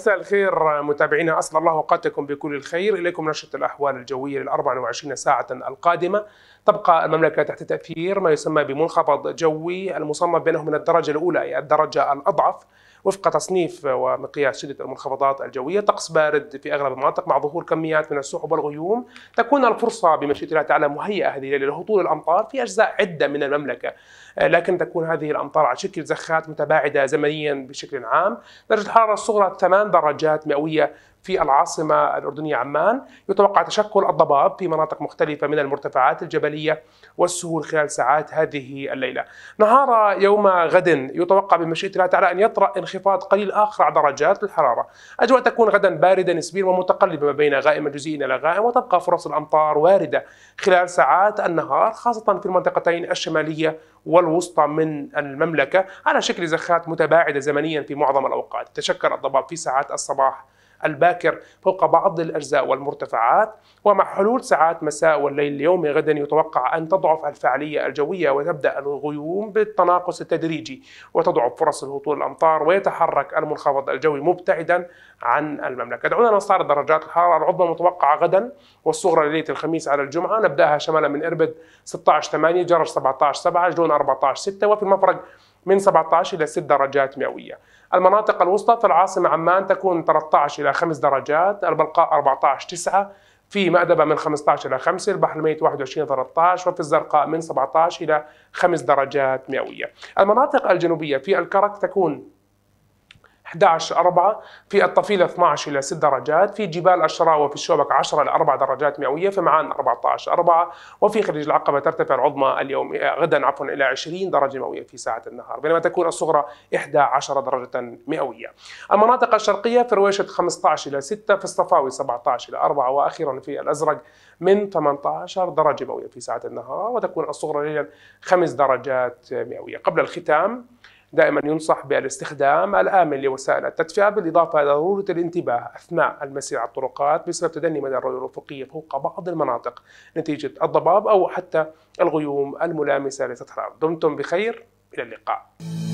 مساء الخير متابعينا اصل الله أوقاتكم بكل الخير إليكم نشرة الأحوال الجوية لل 24 ساعة القادمة تبقى المملكة تحت تأثير ما يسمى بمنخفض جوي المصنف بأنه من الدرجة الأولى أي يعني الدرجة الأضعف وفق تصنيف ومقياس شدة المنخفضات الجوية طقس بارد في أغلب المناطق مع ظهور كميات من السحب والغيوم تكون الفرصة بمشيئة الله تعالى مهيئة هذه الليلة لهطول الأمطار في أجزاء عدة من المملكة آه، لكن تكون هذه الأمطار على شكل زخات متباعدة زمنيا بشكل عام درجة الحرارة الصغرى 8 درجات مئوية في العاصمة الأردنية عمان يتوقع تشكل الضباب في مناطق مختلفة من المرتفعات الجبلية والسهول خلال ساعات هذه الليلة نهار يوم غد يتوقع بمشيئة الله تعالى أن يطرأ انخفاض قليل آخر على درجات الحرارة أجواء تكون غدا باردة نسبيا ومتقلبة ما بين غائم جزئي إلى غائم وتبقى فرص الأمطار واردة خلال ساعات النهار خاصة في المنطقتين الشمالية والوسطى من المملكة على شكل زخات متباعدة زمنيا في معظم الأوقات تشكل الضباب في ساعات الصباح الباكر فوق بعض الأجزاء والمرتفعات ومع حلول ساعات مساء والليل اليومي غدا يتوقع أن تضعف الفعالية الجوية وتبدأ الغيوم بالتناقص التدريجي وتضعف فرص الهطول الأمطار ويتحرك المنخفض الجوي مبتعدا عن المملكة دعونا نستعرض درجات الحرارة العظمى المتوقعة غدا والصغرى ليلة الخميس على الجمعة نبدأها شمالا من إربد 16 8 جرج 17 7 جون 14 6 وفي المفرق من 17 إلى 6 درجات مئوية المناطق الوسطى في العاصمة عمان تكون 13 إلى 5 درجات البلقاء 14 9 في مأدبة من 15 إلى 5 البحر الميت 21 13 وفي الزرقاء من 17 إلى 5 درجات مئوية المناطق الجنوبية في الكرك تكون 11 4 في الطفيلة 12 إلى 6 درجات في جبال الشراوة في الشوبك 10 إلى 4 درجات مئوية في معان 14 4 وفي خليج العقبة ترتفع العظمى اليوم آه، غدا عفوا إلى 20 درجة مئوية في ساعة النهار بينما تكون الصغرى 11 درجة مئوية المناطق الشرقية في رويشة 15 إلى 6 في الصفاوي 17 إلى 4 وأخيرا في الأزرق من 18 درجة مئوية في ساعة النهار وتكون الصغرى ليلا 5 درجات مئوية قبل الختام دائما ينصح بالاستخدام الآمن لوسائل التدفئة بالإضافة إلى ضرورة الانتباه أثناء المسير على الطرقات بسبب تدني مدى الرؤيه الأفقية فوق بعض المناطق نتيجة الضباب أو حتى الغيوم الملامسة لسطح الأرض دمتم بخير إلى اللقاء